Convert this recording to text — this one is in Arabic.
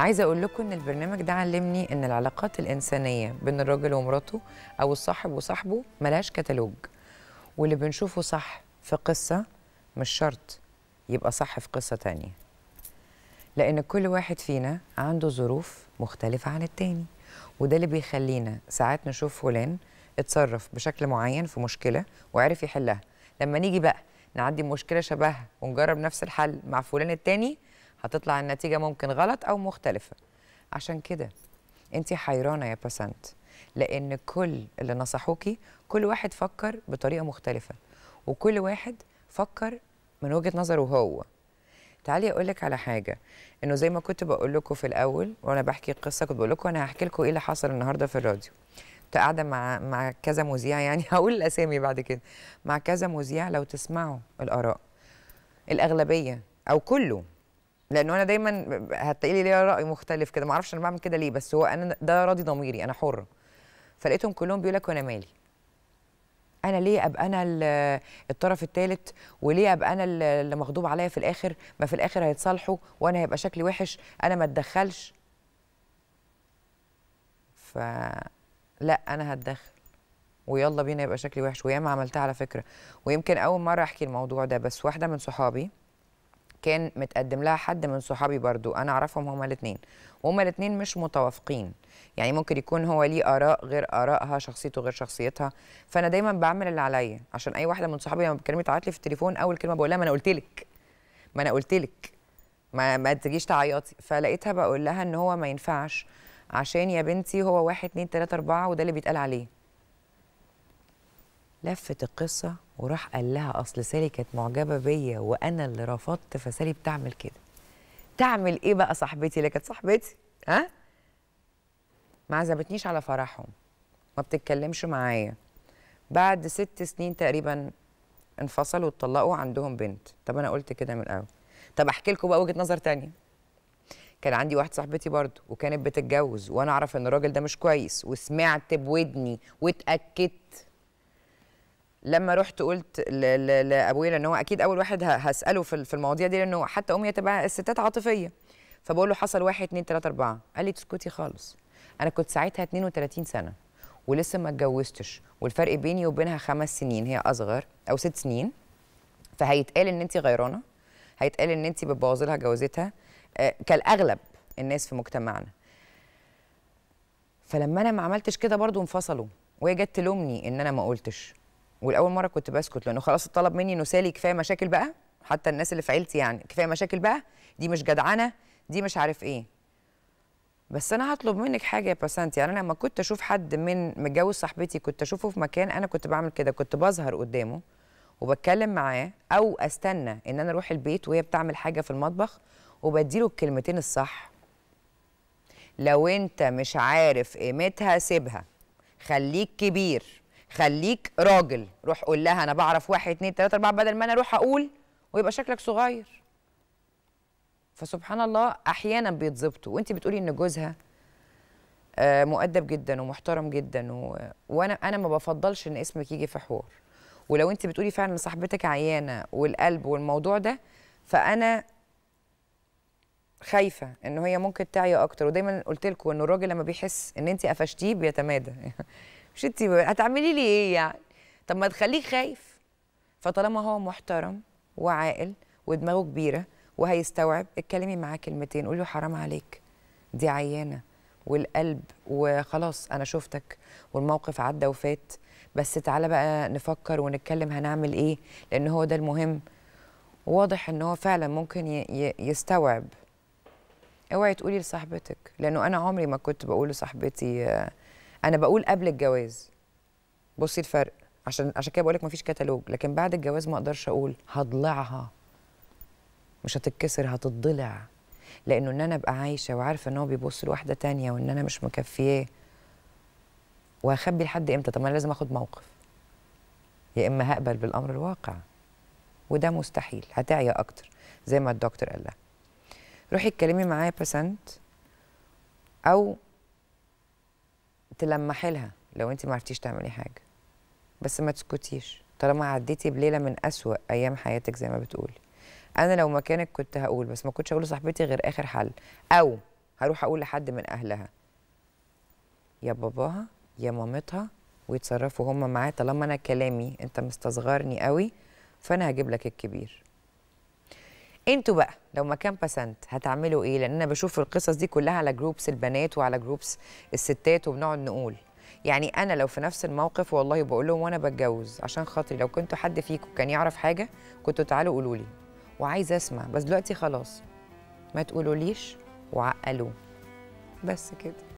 عايزه اقول لكم ان البرنامج ده علمني ان العلاقات الانسانيه بين الراجل ومراته او الصاحب وصاحبه ملهاش كتالوج واللي بنشوفه صح في قصه مش شرط يبقى صح في قصه تانية لان كل واحد فينا عنده ظروف مختلفه عن التاني وده اللي بيخلينا ساعات نشوف فلان اتصرف بشكل معين في مشكله وعرف يحلها لما نيجي بقى نعدي مشكله شبهها ونجرب نفس الحل مع فلان التاني هتطلع النتيجه ممكن غلط او مختلفه عشان كده انت حيرانه يا باسنت لان كل اللي نصحوكي كل واحد فكر بطريقه مختلفه وكل واحد فكر من وجهه نظره هو تعالي اقول لك على حاجه انه زي ما كنت بقول لكم في الاول وانا بحكي القصه كنت بقول لكم انا هحكي لكم ايه اللي حصل النهارده في الراديو كنت قاعده مع مع كذا مذيع يعني هقول الاسامي بعد كده مع كذا مذيع لو تسمعوا الاراء الاغلبيه او كله لانه انا دايما هتلاقي لي ليا راي مختلف كده ما اعرفش انا بعمل كده ليه بس هو انا ده راضي ضميري انا حره فلقيتهم كلهم بيقول لك وانا مالي انا ليه ابقى انا الطرف الثالث وليه ابقى انا اللي مغضوب عليا في الاخر ما في الاخر هيتصالحوا وانا هيبقى شكلي وحش انا ما اتدخلش ف لا انا هتدخل ويلا بينا يبقى شكلي وحش وياما عملتها على فكره ويمكن اول مره احكي الموضوع ده بس واحده من صحابي كان متقدم لها حد من صحابي برضو انا اعرفهم هما الاثنين وهما الاثنين مش متوافقين يعني ممكن يكون هو ليه اراء غير ارائها شخصيته غير شخصيتها فانا دايما بعمل اللي عليا عشان اي واحده من صحابي لما بتكلمني تعيط لي في التليفون اول كلمه بقولها ما انا قلت لك ما انا قلت لك ما, ما تجيش تعيطي فلقيتها بقول لها ان هو ما ينفعش عشان يا بنتي هو واحد اتنين تلاته اربعه وده اللي بيتقال عليه لفت القصه وراح قال لها اصل سالي كانت معجبه بيا وانا اللي رفضت فسالي بتعمل كده تعمل ايه بقى صاحبتي اللي كانت صاحبتي ها ما عزبتنيش على فرحهم ما بتتكلمش معايا بعد ست سنين تقريبا انفصلوا واتطلقوا عندهم بنت طب انا قلت كده من الاول طب احكي لكم بقى وجهه نظر تانية كان عندي واحد صاحبتي برضه وكانت بتتجوز وانا اعرف ان الراجل ده مش كويس وسمعت بودني واتاكدت لما رحت قلت لابويا لان هو اكيد اول واحد هساله في المواضيع دي لانه حتى امي تبقى الستات عاطفيه فبقول له حصل واحد اتنين تلاته اربعه قال لي تسكتي خالص انا كنت ساعتها 32 سنه ولسه ما اتجوزتش والفرق بيني وبينها خمس سنين هي اصغر او ست سنين فهيتقال ان انت غيرانه هيتقال ان انت بتبوظي لها جوازتها آه، كالاغلب الناس في مجتمعنا فلما انا ما عملتش كده برضو انفصلوا وهي جت تلومني ان انا ما قلتش والاول مره كنت بسكت لانه خلاص اتطلب مني انه سالي كفايه مشاكل بقى حتى الناس اللي في عيلتي يعني كفايه مشاكل بقى دي مش جدعنه دي مش عارف ايه بس انا هطلب منك حاجه يا باسانتي يعني انا لما كنت اشوف حد من متجوز صاحبتي كنت اشوفه في مكان انا كنت بعمل كده كنت بظهر قدامه وبتكلم معاه او استنى ان انا اروح البيت وهي بتعمل حاجه في المطبخ وبديله الكلمتين الصح لو انت مش عارف قيمتها سيبها خليك كبير خليك راجل روح قول لها انا بعرف واحد اتنين تلاته اربعه بدل ما انا اروح اقول ويبقى شكلك صغير فسبحان الله احيانا بيتظبطوا وانت بتقولي ان جوزها آه، مؤدب جدا ومحترم جدا و... وانا انا ما بفضلش ان اسمك يجي في حوار ولو انت بتقولي فعلا صاحبتك عيانه والقلب والموضوع ده فانا خايفه ان هي ممكن تعيا اكتر ودايما قلت لكم ان الراجل لما بيحس ان انت قفشتيه بيتمادى مش انت هتعملي لي ايه يعني طب ما تخليك خايف فطالما هو محترم وعاقل ودماغه كبيره وهيستوعب اتكلمي معاه كلمتين قولي له حرام عليك دي عيانه والقلب وخلاص انا شفتك والموقف عدى وفات بس تعالى بقى نفكر ونتكلم هنعمل ايه لان هو ده المهم واضح ان هو فعلا ممكن يستوعب اوعي تقولي لصاحبتك لانه انا عمري ما كنت بقول لصاحبتي آه، انا بقول قبل الجواز بصي إيه الفرق عشان عشان كده بقول لك مفيش كتالوج لكن بعد الجواز ما اقدرش اقول هضلعها مش هتتكسر هتضلع لانه ان انا ابقى عايشه وعارفه ان هو بيبص لواحده تانية وان انا مش مكفياه وهخبي لحد امتى طب ما انا لازم اخد موقف يا اما هقبل بالامر الواقع وده مستحيل هتعيا اكتر زي ما الدكتور قال لها روحي اتكلمي معايا بسنت او تلمحي لها لو انت ما عرفتيش تعملي حاجه بس ما تسكتيش طالما عديتي بليله من اسوا ايام حياتك زي ما بتقولي انا لو مكانك كنت هقول بس ما كنتش هقول لصاحبتي غير اخر حل او هروح اقول لحد من اهلها يا باباها يا مامتها ويتصرفوا هم معاه طالما انا كلامي انت مستصغرني قوي فانا هجيب لك الكبير انتوا بقى لو مكان بسنت هتعملوا ايه لان انا بشوف القصص دي كلها على جروبس البنات وعلى جروبس الستات وبنقعد نقول يعني انا لو في نفس الموقف والله بقول لهم وانا بتجوز عشان خاطري لو كنتوا حد فيكم كان يعرف حاجه كنتوا تعالوا قولوا لي وعايزه اسمع بس دلوقتي خلاص ما تقولوليش وعقلوه بس كده